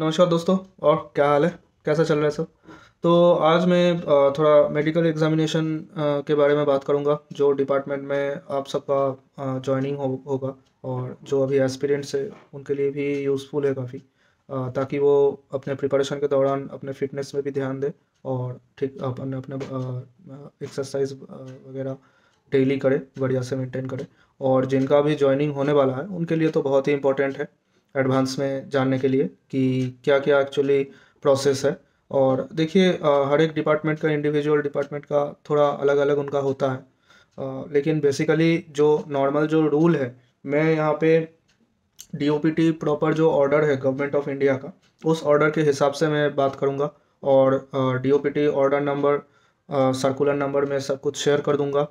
नमस्कार दोस्तों और क्या हाल है कैसा चल रहा है सब तो आज मैं थोड़ा मेडिकल एग्जामिनेशन के बारे में बात करूंगा जो डिपार्टमेंट में आप सबका जॉइनिंग हो, होगा और जो अभी एस्पिरेंट्स है उनके लिए भी यूज़फुल है काफ़ी ताकि वो अपने प्रिपरेशन के दौरान अपने फिटनेस में भी ध्यान दें और ठीक अपने अपने एक्सरसाइज वगैरह डेली करें बढ़िया से मेंटेन करें और जिनका भी ज्वाइनिंग होने वाला है उनके लिए तो बहुत ही इंपॉर्टेंट है एडवांस में जानने के लिए कि क्या क्या एक्चुअली प्रोसेस है और देखिए हर एक डिपार्टमेंट का इंडिविजुअल डिपार्टमेंट का थोड़ा अलग अलग उनका होता है आ, लेकिन बेसिकली जो नॉर्मल जो रूल है मैं यहाँ पे डी प्रॉपर जो ऑर्डर है गवर्नमेंट ऑफ इंडिया का उस ऑर्डर के हिसाब से मैं बात करूँगा और the order number circular number में सब कुछ शेयर कर दूँगा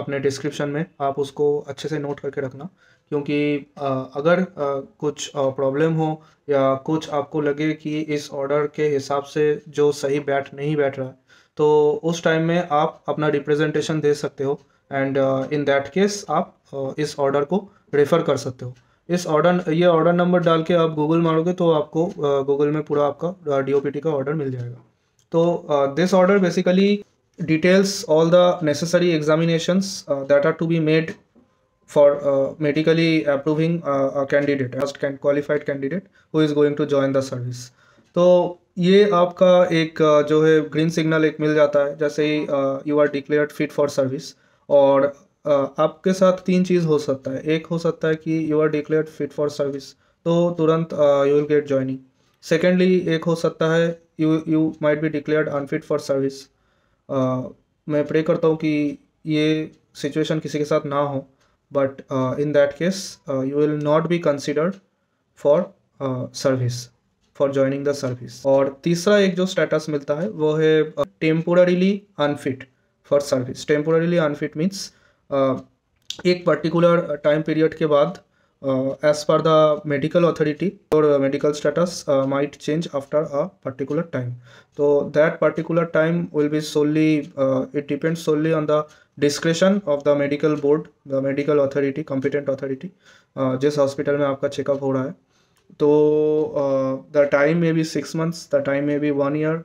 अपने डिस्क्रिप्शन में आप उसको अच्छे से नोट करके रखना क्योंकि अगर कुछ प्रॉब्लम हो या कुछ आपको लगे कि इस ऑर्डर के हिसाब से जो सही बैठ नहीं बैठ रहा है तो उस टाइम में आप अपना रिप्रेजेंटेशन दे सकते हो एंड इन दैट केस आप इस ऑर्डर को रेफ़र कर सकते हो इस ऑर्डर ये ऑर्डर नंबर डाल के आप गूगल मारोगे तो आपको गूगल में पूरा आपका डी का ऑर्डर मिल जाएगा तो this order basically details all the necessary examinations uh, that are to be made for uh, medically approving uh, a candidate first can qualified candidate who is going to join the service तो ये आपका एक जो है green signal एक मिल जाता है जैसे ही you are declared fit for service और आपके साथ तीन चीज़ हो सकता है एक हो सकता है कि you are declared fit for service तो तुरंत you will get joining secondly एक हो सकता है you you might be declared unfit for service आ, मैं प्रे करता हूँ कि ये सिचुएशन किसी के साथ ना हो but in that case you will not be considered for service for joining the service और तीसरा एक जो स्टेटस मिलता है वो है temporarily unfit for service temporarily unfit means एक पर्टिकुलर टाइम पीरियड के बाद Uh, as per the medical authority your uh, medical status uh, might change after a particular time so that particular time will be solely it depends solely on the discretion of the medical board the medical authority competent authority just uh, hospital mein aapka checkup ho the hai so the time may be six months the time may be one year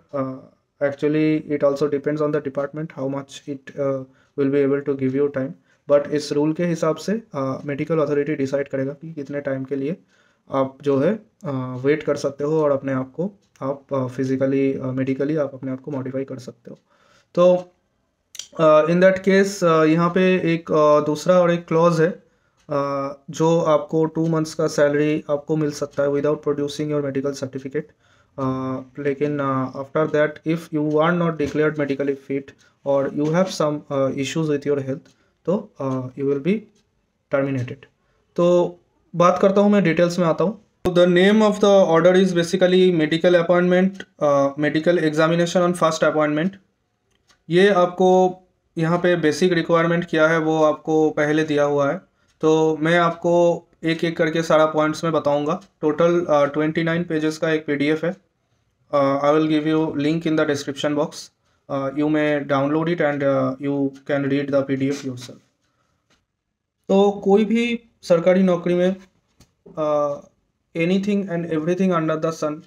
actually it also depends on the department how much it will be able to give you time but इस rule के हिसाब से medical authority decide करेगा कि कितने time के लिए आप जो है वेट कर सकते हो और अपने आप को आप फिज़िकली मेडिकली आप अपने आप को मॉडिफाई कर सकते हो तो इन दैट केस यहाँ पे एक uh, दूसरा और एक क्लॉज है uh, जो आपको टू मंथ्स का सैलरी आपको मिल सकता है without producing your medical certificate लेकिन after that if you are not declared medically fit और you have some issues with your health तो यू विल बी टर्मिनेटेड तो बात करता हूँ मैं डिटेल्स में आता हूँ the name of the order is basically medical appointment medical examination on first appointment ये आपको यहाँ पे बेसिक रिक्वायरमेंट क्या है वो आपको पहले दिया हुआ है तो मैं आपको एक एक करके सारा पॉइंट्स में बताऊँगा टोटल ट्वेंटी नाइन पेजेस का एक पीडीएफ है I will give you link in the description box uh, you may download it and uh, you can read the pdf yourself तो कोई भी सरकारी नौकरी में anything and everything under the sun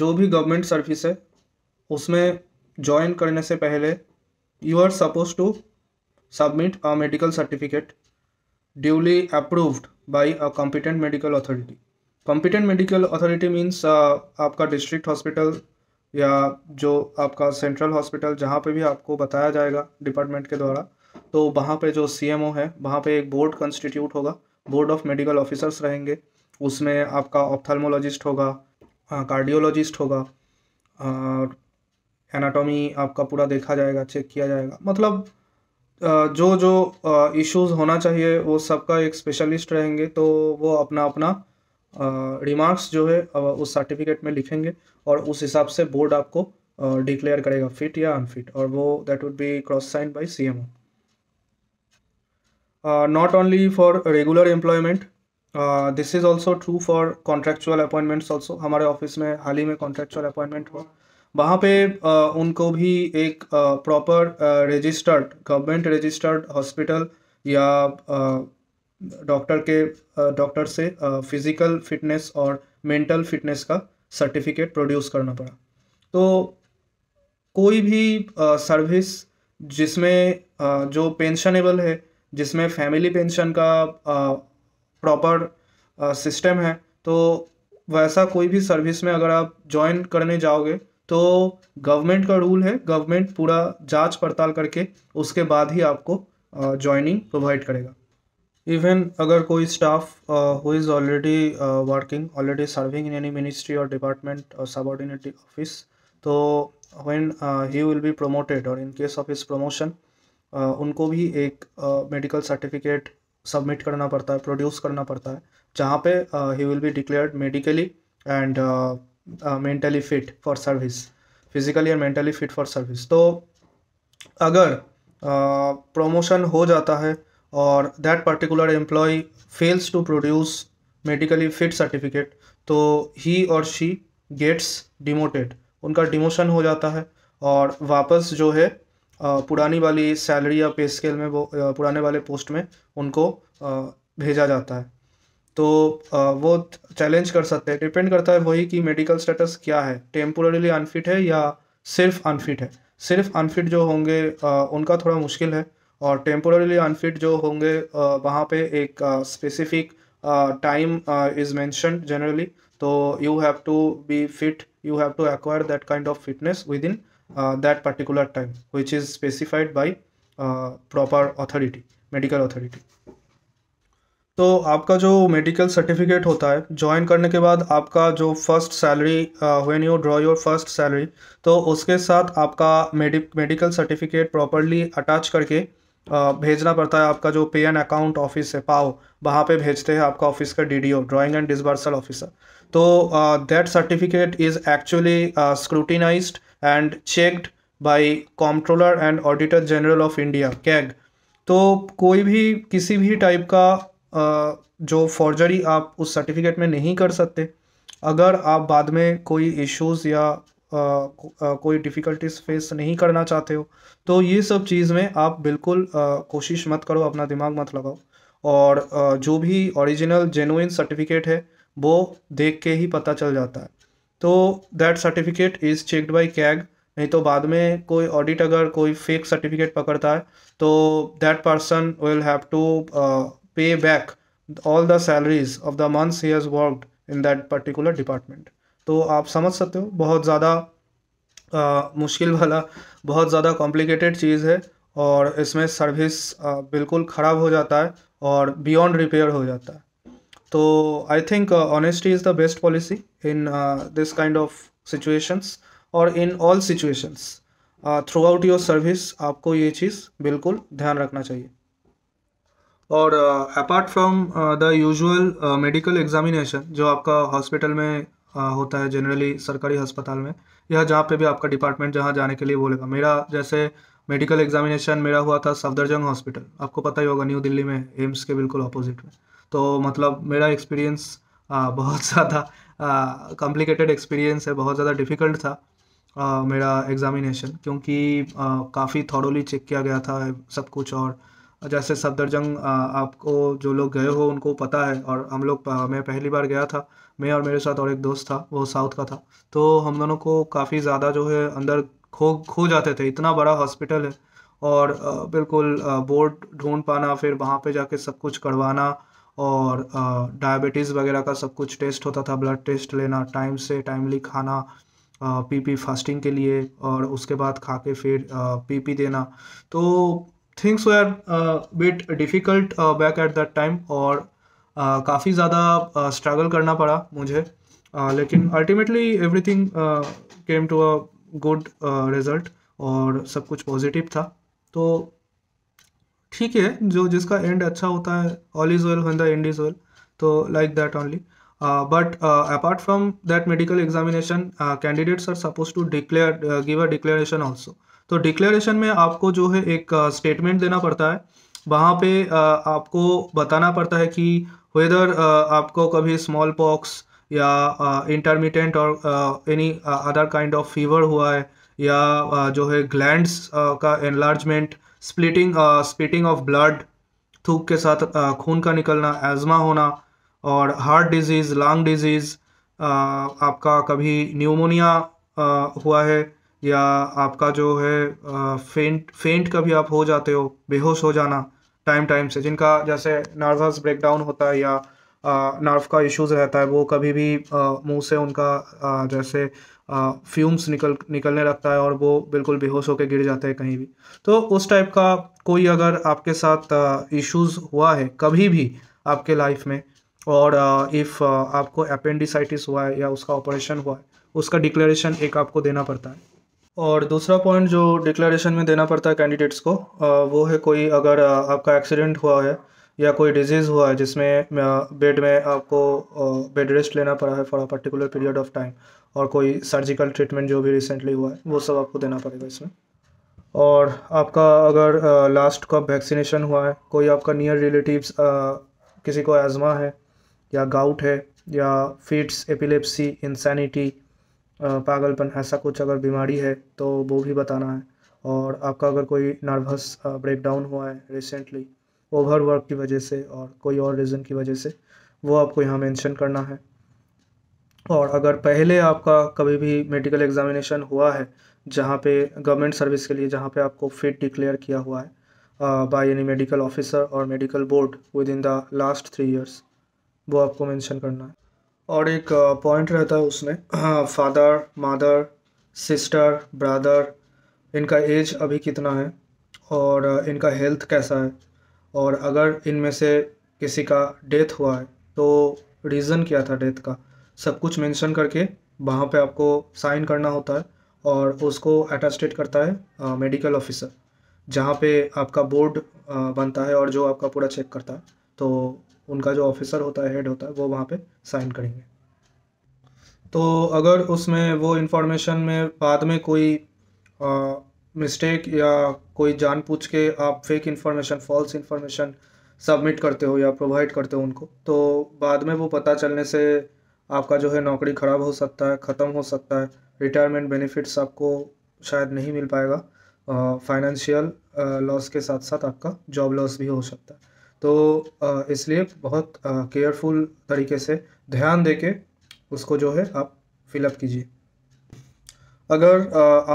जो भी government service है उसमें ज्वाइन करने से पहले you are suppose to submit a medical certificate duly approved by a competent medical authority competent medical authority means आपका डिस्ट्रिक्ट हॉस्पिटल या जो आपका सेंट्रल हॉस्पिटल जहाँ पे भी आपको बताया जाएगा डिपार्टमेंट के द्वारा तो वहाँ पे जो सीएमओ है वहाँ पे एक बोर्ड कंस्टिट्यूट होगा बोर्ड ऑफ मेडिकल ऑफिसर्स रहेंगे उसमें आपका ऑप्थल्मोलॉजिस्ट होगा कार्डियोलॉजिस्ट होगा और एनाटॉमी आपका पूरा देखा जाएगा चेक किया जाएगा मतलब जो जो इश्यूज होना चाहिए वो सबका एक स्पेशलिस्ट रहेंगे तो वो अपना अपना रिमार्क्स जो है उस सर्टिफिकेट में लिखेंगे और उस हिसाब से बोर्ड आपको डिक्लेयर करेगा फिट या अनफिट और वो that would be cross sign by C M O not only for regular employment this is also true for contractual appointments also हमारे ऑफिस में हाल ही में कॉन्ट्रेक्चुअल अपॉइंटमेंट हुआ वहाँ पे uh, उनको भी एक proper registered government registered hospital या डॉक्टर uh, के डॉक्टर uh, से फिज़िकल फिटनेस और मेंटल फिटनेस का सर्टिफिकेट प्रोड्यूस करना पड़ा तो कोई भी सर्विस जिसमें जो पेंशनेबल है जिसमें फैमिली पेंशन का प्रॉपर सिस्टम है तो वैसा कोई भी सर्विस में अगर आप ज्वाइन करने जाओगे तो गवर्नमेंट का रूल है गवर्नमेंट पूरा जांच पड़ताल करके उसके बाद ही आपको ज्वाइनिंग प्रोवाइड करेगा इवन अगर कोई staff who is already working already serving in any ministry or department or subordinate office तो when he will be promoted और in case of his promotion उनको भी एक मेडिकल सर्टिफिकेट सबमिट करना पड़ता है प्रोड्यूस करना पड़ता है जहाँ पे he will be declared medically and mentally fit for service physically and mentally fit for service तो अगर प्रमोशन uh, हो जाता है और that particular employee fails to produce medically fit certificate तो he or she gets demoted उनका demotion हो जाता है और वापस जो है पुरानी वाली सैलरी या पे स्केल में वो पुराने वाले पोस्ट में उनको भेजा जाता है तो वो चैलेंज कर सकते हैं डिपेंड करता है वही कि मेडिकल स्टेटस क्या है टेम्पोरली अनफिट है या सिर्फ अनफिट है सिर्फ अनफिट जो होंगे उनका थोड़ा मुश्किल है और टेम्पोरली अनफिट जो होंगे वहाँ पे एक specific time is mention generally तो you have to be fit you have to acquire that kind of fitness within that particular time which is specified by proper authority medical authority तो आपका जो medical certificate होता है join करने के बाद आपका जो first salary when you draw your first salary तो उसके साथ आपका मेडिकल सर्टिफिकेट प्रॉपरली अटैच करके भेजना पड़ता है आपका जो पे एंड अकाउंट ऑफिस है पाओ वहाँ पे भेजते हैं आपका ऑफिस का D D O drawing and disbursal officer तो that certificate is actually scrutinise and checked by comptroller and auditor general of India CAG तो कोई भी किसी भी टाइप का uh, जो फॉर्जरी आप उस सर्टिफिकेट में नहीं कर सकते अगर आप बाद में कोई इश्यूज़ या कोई डिफ़िकल्टीज फेस नहीं करना चाहते हो तो ये सब चीज़ में आप बिल्कुल कोशिश मत करो अपना दिमाग मत लगाओ और जो भी ओरिजिनल जेनुइन सर्टिफिकेट है वो देख के ही पता चल जाता है तो that certificate is checked by CAG नहीं तो बाद में कोई ऑडिट अगर कोई फेक सर्टिफिकेट पकड़ता है तो that person will have to pay back all the salaries of the months he has worked in that particular department तो आप समझ सकते हो बहुत ज़्यादा मुश्किल वाला बहुत ज़्यादा कॉम्प्लिकेटेड चीज़ है और इसमें सर्विस बिल्कुल ख़राब हो जाता है और बियॉन्ड रिपेयर हो जाता है तो I think honesty is the best policy in this kind of situations और in all situations throughout your service आपको ये चीज़ बिल्कुल ध्यान रखना चाहिए और apart from the usual medical examination जो आपका हॉस्पिटल में होता है जनरली सरकारी अस्पताल में यह जहाँ पे भी आपका डिपार्टमेंट जहाँ जाने के लिए बोलेगा मेरा जैसे मेडिकल एग्जामिनेशन मेरा हुआ था सफदरजंग हॉस्पिटल आपको पता ही होगा न्यू दिल्ली में एम्स के बिल्कुल अपोजिट में तो मतलब मेरा एक्सपीरियंस बहुत ज़्यादा कॉम्प्लिकेटेड एक्सपीरियंस है बहुत ज़्यादा डिफ़िकल्ट था आ, मेरा एग्ज़ामिनेशन क्योंकि काफ़ी थॉरोली चेक किया गया था सब कुछ और जैसे सफदरजंग आपको जो लोग गए हो उनको पता है और हम लोग मैं पहली बार गया था मैं और मेरे साथ और एक दोस्त था वो साउथ का था तो हम दोनों को काफ़ी ज़्यादा जो है अंदर खो खो जाते थे इतना बड़ा हॉस्पिटल है और बिल्कुल बोर्ड ढूंढ पाना फिर वहाँ पे जाके सब कुछ करवाना और डायबिटीज़ वगैरह का सब कुछ टेस्ट होता था ब्लड टेस्ट लेना टाइम से टाइमली खाना पीपी फास्टिंग के लिए और उसके बाद खा के फिर पीपी देना तो things were bit difficult back at that time और uh, काफ़ी ज़्यादा स्ट्रगल uh, करना पड़ा मुझे uh, लेकिन ultimately everything came to a good result और सब कुछ पॉजिटिव था तो ठीक है जो जिसका एंड अच्छा होता है all is well the end is well तो like that only but apart from that medical examination candidates are suppose to declare give a declaration also तो डिक्लेरेशन में आपको जो है एक स्टेटमेंट देना पड़ता है वहाँ पे आपको बताना पड़ता है कि वेदर आपको कभी स्मॉल पॉक्स या इंटरमीडियंट और any other kind of fever हुआ है या जो है ग्लैंड्स का enlargement splitting splitting of blood थूक के साथ खून का निकलना एजमा होना और हार्ट डिजीज़ लंग डिजीज़ आपका कभी न्यूमोनिया हुआ है या आपका जो है फेंट फेंट कभी आप हो जाते हो बेहोश हो जाना टाइम टाइम से जिनका जैसे नर्वस ब्रेकडाउन होता है या नर्व का इश्यूज़ रहता है वो कभी भी मुंह से उनका आ, जैसे फ्यूम्स निकल निकलने लगता है और वो बिल्कुल बेहोश होकर गिर जाते हैं कहीं भी तो उस टाइप का कोई अगर आपके साथ इश्यूज़ हुआ है कभी भी आपके लाइफ में और इफ़ आपको अपेंडिसाइटिस हुआ है या उसका ऑपरेशन हुआ है उसका डिक्लेरेशन एक आपको देना पड़ता है और दूसरा पॉइंट जो डिक्लेरेशन में देना पड़ता है कैंडिडेट्स को वो है कोई अगर आपका एक्सीडेंट हुआ है या कोई डिजीज़ हुआ है जिसमें बेड में आपको बेड रेस्ट लेना पड़ा है for a particular period of time और कोई सर्जिकल ट्रीटमेंट जो भी रिसेंटली हुआ है वो सब आपको देना पड़ेगा इसमें और आपका अगर लास्ट कब वैक्सीनेशन हुआ है कोई आपका नियर रिलेटिव्स किसी को एजमा है या गाउट है या फिट्स एपिलेप्सी इंसैनिटी पागलपन ऐसा कुछ अगर बीमारी है तो वो भी बताना है और आपका अगर कोई नर्वस ब्रेकडाउन हुआ है रिसेंटली ओवर वर्क की वजह से और कोई और रीज़न की वजह से वो आपको यहाँ मेंशन करना है और अगर पहले आपका कभी भी मेडिकल एग्जामिनेशन हुआ है जहाँ पे गवर्नमेंट सर्विस के लिए जहाँ पे आपको फिट डिक्लेयर किया हुआ है by any medical officer or medical board within the last three years वो आपको मेंशन करना है और एक पॉइंट रहता है उसमें फादर मदर सिस्टर ब्रदर इनका एज अभी कितना है और इनका हेल्थ कैसा है और अगर इनमें से किसी का डेथ हुआ है तो रीज़न क्या था डेथ का सब कुछ मेंशन करके वहाँ पे आपको साइन करना होता है और उसको अटेस्टेड करता है मेडिकल ऑफिसर जहाँ पे आपका बोर्ड बनता है और जो आपका पूरा चेक करता है तो उनका जो ऑफिसर होता है हेड होता है वो वहाँ पे साइन करेंगे तो अगर उसमें वो इन्फॉर्मेशन में बाद में कोई मिस्टेक या कोई जान पूछ के आप fake information false information submit करते हो या प्रोवाइड करते हो उनको तो बाद में वो पता चलने से आपका जो है नौकरी ख़राब हो सकता है ख़त्म हो सकता है रिटायरमेंट बेनिफिट्स आपको शायद नहीं मिल पाएगा फाइनेंशियल लॉस के साथ साथ आपका जॉब लॉस भी हो सकता है तो इसलिए बहुत केयरफुल तरीके से ध्यान दे के उसको जो है आप फिलअप कीजिए अगर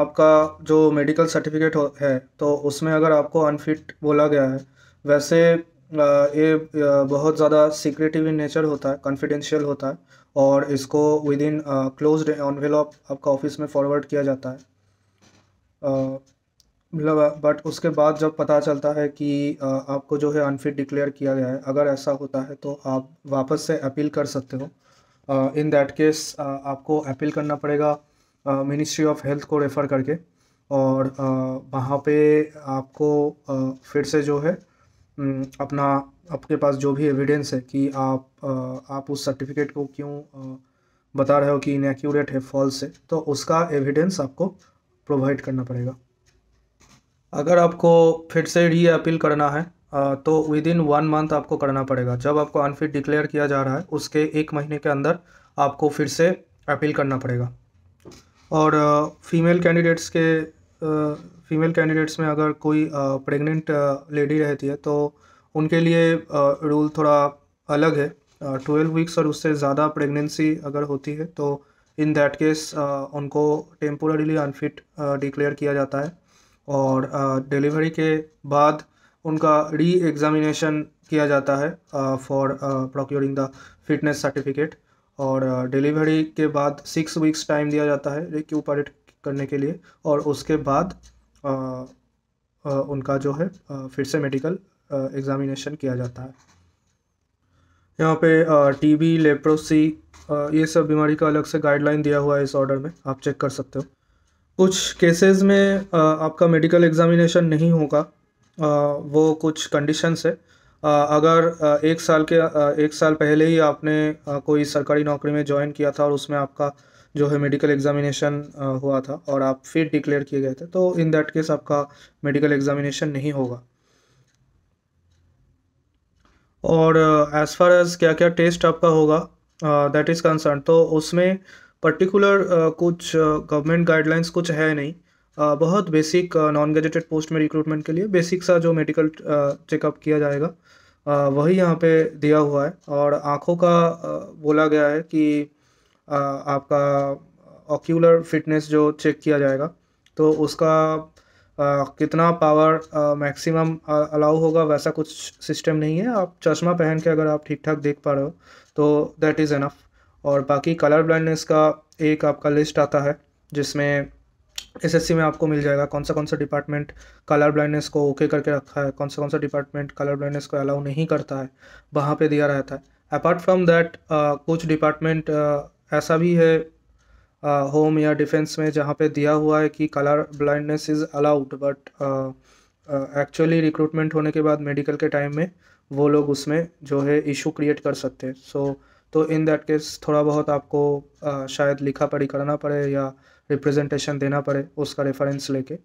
आपका जो मेडिकल सर्टिफिकेट है तो उसमें अगर आपको अनफिट बोला गया है वैसे ये बहुत ज़्यादा सीक्रेटिव इन नेचर होता है कॉन्फिडेंशियल होता है और इसको विद इन क्लोज ऑनवेलॉप आपका ऑफिस में फॉरवर्ड किया जाता है मतलब बट उसके बाद जब पता चलता है कि आपको जो है अनफिट डिक्लेयर किया गया है अगर ऐसा होता है तो आप वापस से अपील कर सकते हो इन दैट केस आपको अपील करना पड़ेगा मिनिस्ट्री ऑफ हेल्थ को रेफ़र करके और वहाँ पे आपको फिर से जो है अपना आपके पास जो भी एविडेंस है कि आप आप उस सर्टिफिकेट को क्यों बता रहे हो कि इनएक्यूरेट है फॉल्स है तो उसका एविडेंस आपको प्रोवाइड करना पड़ेगा अगर आपको फिर से ही अपील करना है तो विद इन वन मंथ आपको करना पड़ेगा जब आपको अनफिट डिक्लेयर किया जा रहा है उसके एक महीने के अंदर आपको फिर से अपील करना पड़ेगा और फीमेल कैंडिडेट्स के फीमेल कैंडिडेट्स में अगर कोई प्रेग्नेंट लेडी रहती है तो उनके लिए रूल थोड़ा अलग है ट्वेल्व वीक्स और उससे ज़्यादा प्रेगनेंसी अगर होती है तो इन दैट केस उनको टेम्पोररीली अनफिट डिक्लेयर किया जाता है और डिलीवरी के बाद उनका री एग्ज़ामिनेशन किया जाता है for procuring the fitness certificate और डिलीवरी के बाद सिक्स वीक्स टाइम दिया जाता है रिक्यूपरेट करने के लिए और उसके बाद आ, आ, उनका जो है आ, फिर से मेडिकल एग्ज़ामिनेशन किया जाता है यहाँ पे टीबी लेप्रोसी ये सब बीमारी का अलग से गाइडलाइन दिया हुआ है इस ऑर्डर में आप चेक कर सकते हो कुछ केसेस में आपका मेडिकल एग्जामिनेशन नहीं होगा वो कुछ कंडीशंस है अगर एक साल के एक साल पहले ही आपने कोई सरकारी नौकरी में ज्वाइन किया था और उसमें आपका जो है मेडिकल एग्जामिनेशन हुआ था और आप फिर डिक्लेयर किए गए थे तो इन दैट केस आपका मेडिकल एग्जामिनेशन नहीं होगा और एज़ फार एज़ क्या क्या टेस्ट आपका होगा दैट इज़ कंसर्न तो उसमें पर्टिकुलर uh, कुछ गवर्नमेंट uh, गाइडलाइंस कुछ है नहीं uh, बहुत बेसिक नॉन ग्रेजुएटेड पोस्ट में रिक्रूटमेंट के लिए बेसिक सा जो मेडिकल चेकअप किया जाएगा वही यहाँ पे दिया हुआ है और आँखों का बोला गया है कि आपका ऑक्यूलर फिटनेस जो चेक किया जाएगा तो उसका uh, कितना पावर मैक्सिमम अलाउ होगा वैसा कुछ सिस्टम नहीं है आप चश्मा पहन के अगर आप ठीक ठाक देख पा रहे हो तो दैट इज़ एनफ और बाकी कलर ब्लाइंडनेस का एक आपका लिस्ट आता है जिसमें एसएससी में आपको मिल जाएगा कौन सा कौन सा डिपार्टमेंट कलर ब्लाइंडनेस को ओके करके रखा है कौन सा कौन सा डिपार्टमेंट कलर ब्लाइंडनेस को अलाउ नहीं करता है वहाँ पे दिया रहता है अपार्ट फ्रॉम दैट कुछ डिपार्टमेंट uh, ऐसा भी है होम या डिफेंस में जहाँ पे दिया हुआ है कि colour blindness is allowed but actually recruitment होने के बाद मेडिकल के टाइम में वो लोग उसमें जो है इशू क्रिएट कर सकते हैं सो so, तो इन दैट केस थोड़ा बहुत आपको आ, शायद लिखा पढ़ी करना पड़े या रिप्रेजेंटेशन देना पड़े उसका रेफरेंस लेके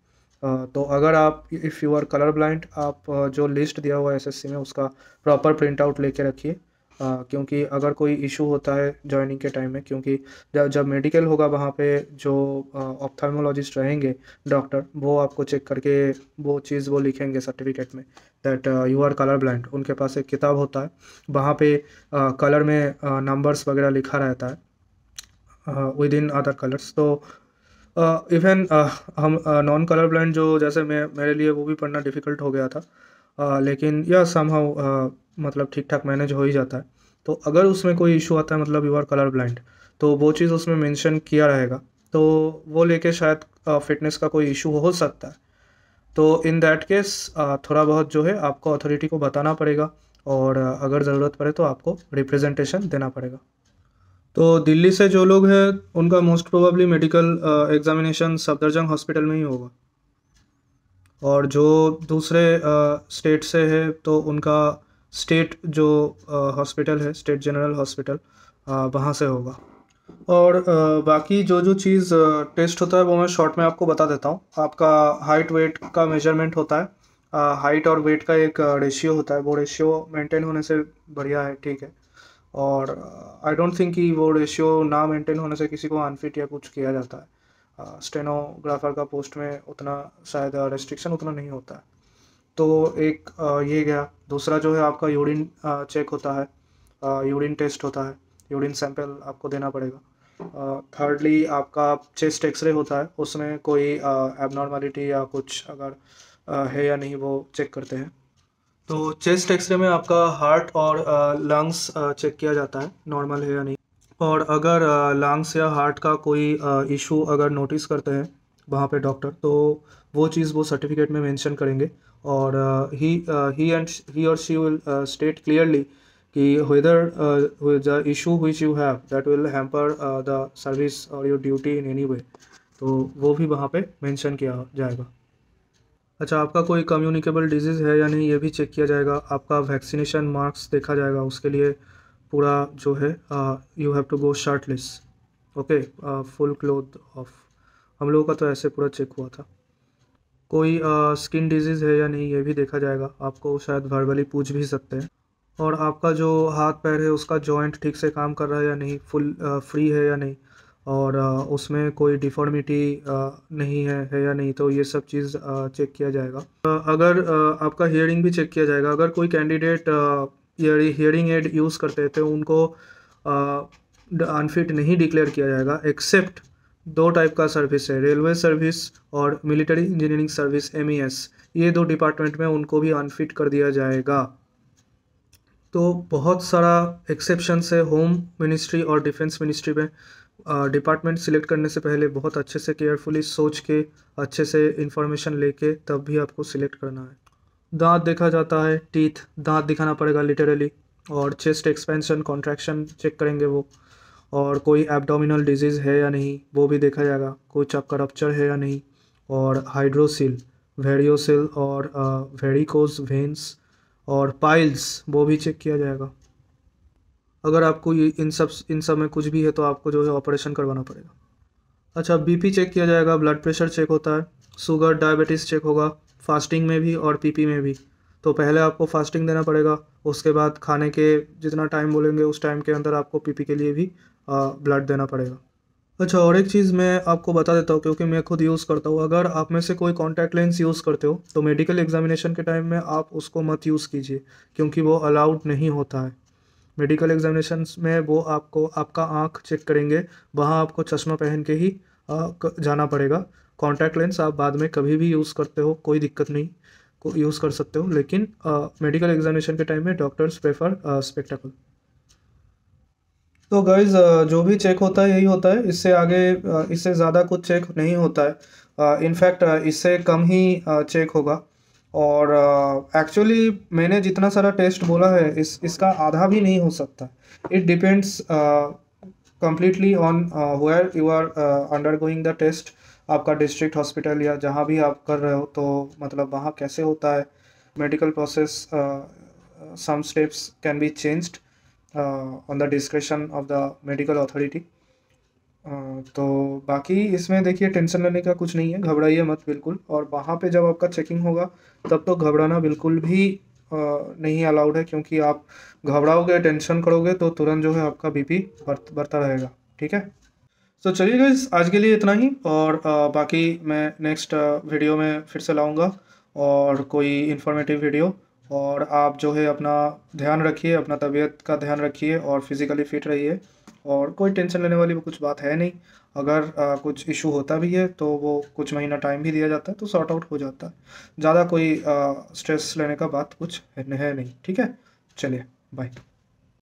तो अगर आप if you are colour blind आप जो लिस्ट दिया हुआ है एसएससी में उसका प्रॉपर प्रिंट आउट लेके रखिए क्योंकि अगर कोई इशू होता है जॉइनिंग के टाइम में क्योंकि जब जब मेडिकल होगा वहाँ पे जो ऑप्थालमोलॉजिस्ट रहेंगे डॉक्टर वो आपको चेक करके वो चीज़ वो लिखेंगे सर्टिफिकेट में that you are colour blind उनके पास एक किताब होता है वहाँ पे कलर में नंबर्स वगैरह लिखा रहता है विद इन अदर कलर्स तो इवन uh, uh, हम नॉन कलर ब्लाइंड जो जैसे मैं मेरे लिए वो भी पढ़ना डिफ़िकल्ट हो गया था आ, लेकिन यह समहाउ मतलब ठीक ठाक मैनेज हो ही जाता है तो अगर उसमें कोई इशू आता है मतलब यू आर कलर ब्लाइंड तो वो चीज़ उसमें मेंशन किया रहेगा तो वो लेके शायद फिटनेस का कोई इशू हो सकता है तो इन दैट केस थोड़ा बहुत जो है आपको अथॉरिटी को बताना पड़ेगा और अगर ज़रूरत पड़े तो आपको रिप्रेजेंटेशन देना पड़ेगा तो दिल्ली से जो लोग हैं उनका most probably medical examination Safdarjung hospital में ही होगा और जो दूसरे स्टेट से है तो उनका स्टेट जो हॉस्पिटल है स्टेट जनरल हॉस्पिटल वहाँ से होगा और बाकी जो जो चीज़ टेस्ट होता है वो मैं शॉर्ट में आपको बता देता हूँ आपका हाइट वेट का मेजरमेंट होता है हाइट और वेट का एक रेशियो होता है वो रेशियो मेंटेन होने से बढ़िया है ठीक है और आई डोंट थिंक कि वो रेशियो ना मेंटेन होने से किसी को अनफिट या कुछ किया जाता है स्टेनोग्राफर का पोस्ट में उतना शायद रेस्ट्रिक्शन उतना नहीं होता है तो एक ये गया दूसरा जो है आपका यूरिन चेक होता है यूरिन टेस्ट होता है यूरिन सैंपल आपको देना पड़ेगा थर्डली आपका चेस्ट एक्सरे होता है उसमें कोई एबनॉर्मेलिटी या कुछ अगर है या नहीं वो चेक करते हैं तो चेस्ट एक्सरे में आपका हार्ट और लंग्स चेक किया जाता है नॉर्मल है या नहीं और अगर लंग्स या हार्ट का कोई इशू अगर नोटिस करते हैं वहाँ पे डॉक्टर तो वो चीज़ वो सर्टिफिकेट में मेंशन करेंगे और ही ही and he or she will state clearly कि whether the issue which you have that will hamper the service or your duty in any way तो वो भी वहाँ पे मेंशन किया जाएगा अच्छा आपका कोई कम्युनिकेबल डिजीज़ है या नहीं ये भी चेक किया जाएगा आपका वैक्सीनेशन मार्क्स देखा जाएगा उसके लिए पूरा जो है you have to go shirtless okay full cloth off हम लोगों का तो ऐसे पूरा चेक हुआ था कोई स्किन uh, डिजीज़ है या नहीं ये भी देखा जाएगा आपको शायद वर्बली पूछ भी सकते हैं और आपका जो हाथ पैर है उसका जॉइंट ठीक से काम कर रहा है या नहीं फुल फ्री uh, है या नहीं और uh, उसमें कोई डिफॉर्मिटी नहीं है है या नहीं तो ये सब चीज़ चेक किया जाएगा अगर आपका हियरिंग भी चेक किया जाएगा अगर कोई कैंडिडेट हियरिंग एड यूज़ करते थे उनको अनफिट नहीं डिक्लेयर किया जाएगा एक्सेप्ट दो टाइप का सर्विस है रेलवे सर्विस और मिलिट्री इंजीनियरिंग सर्विस एम ये दो डिपार्टमेंट में उनको भी अनफिट कर दिया जाएगा तो बहुत सारा एक्सेप्शन है होम मिनिस्ट्री और डिफेंस मिनिस्ट्री में डिपार्टमेंट सिलेक्ट करने से पहले बहुत अच्छे से केयरफुली सोच के अच्छे से इंफॉर्मेशन लेके तब भी आपको सिलेक्ट करना है दांत देखा जाता है टीथ दांत दिखाना पड़ेगा लिटरली और चेस्ट एक्सपेंशन कॉन्ट्रैक्शन चेक करेंगे वो और कोई एबडोमिनल डिजीज़ है या नहीं वो भी देखा जाएगा कुछ आपका रप्चर है या नहीं और हाइड्रोसिल वेरियोसिल और वेरिकोज वेंस और पाइल्स वो भी चेक किया जाएगा अगर आपको ये इन सब इन सब में कुछ भी है तो आपको जो है ऑपरेशन करवाना पड़ेगा अच्छा बीपी चेक किया जाएगा ब्लड प्रेशर चेक होता है शुगर डायबिटीज़ चेक होगा फास्टिंग में भी और पीपी में भी तो पहले आपको फास्टिंग देना पड़ेगा उसके बाद खाने के जितना टाइम बोलेंगे उस टाइम के अंदर आपको पीपी के लिए भी ब्लड देना पड़ेगा अच्छा और एक चीज़ मैं आपको बता देता हूँ क्योंकि मैं खुद यूज़ करता हूँ अगर आप में से कोई कॉन्टैक्ट लेंस यूज़ करते हो तो मेडिकल एग्जामिनेशन के टाइम में आप उसको मत यूज़ कीजिए क्योंकि वो अलाउड नहीं होता है मेडिकल एग्जामिनेशन में वो आपको आपका आँख चेक करेंगे वहाँ आपको चश्मा पहन के ही जाना पड़ेगा कॉन्टैक्ट लेंस आप बाद में कभी भी यूज़ करते हो कोई दिक्कत नहीं को यूज़ कर सकते हो लेकिन मेडिकल एग्जामिनेशन के टाइम में डॉक्टर्स प्रेफर स्पेक्टाकल तो गाइज जो भी चेक होता है यही होता है इससे आगे इससे ज़्यादा कुछ चेक नहीं होता है इनफैक्ट इससे कम ही चेक होगा और एक्चुअली मैंने जितना सारा टेस्ट बोला है इस इसका आधा भी नहीं हो सकता it depends completely on where you are undergoing the test आपका डिस्ट्रिक्ट हॉस्पिटल या जहाँ भी आप कर रहे हो तो मतलब वहाँ कैसे होता है medical process some steps can be changed on the description of the medical authority तो बाकी इसमें देखिए टेंशन लेने का कुछ नहीं है घबराइए मत बिल्कुल और वहाँ पे जब आपका चेकिंग होगा तब तो घबराना बिल्कुल भी आ, uh, नहीं अलाउड है क्योंकि आप घबराओगे टेंशन करोगे तो तुरंत जो है आपका बीपी बढ़ता बर्त, रहेगा ठीक है सो चलिए गाइज आज के लिए इतना ही और बाकी मैं नेक्स्ट वीडियो में फिर से लाऊंगा और कोई इन्फॉर्मेटिव वीडियो और आप जो है अपना ध्यान रखिए अपना तबीयत का ध्यान रखिए और फिज़िकली फिट रहिए और कोई टेंशन लेने वाली कुछ बात है नहीं अगर आ, कुछ इशू होता भी है तो वो कुछ महीना टाइम भी दिया जाता है तो सॉर्ट आउट हो जाता है ज़्यादा कोई आ, स्ट्रेस लेने का बात कुछ है नहीं ठीक है चलिए बाय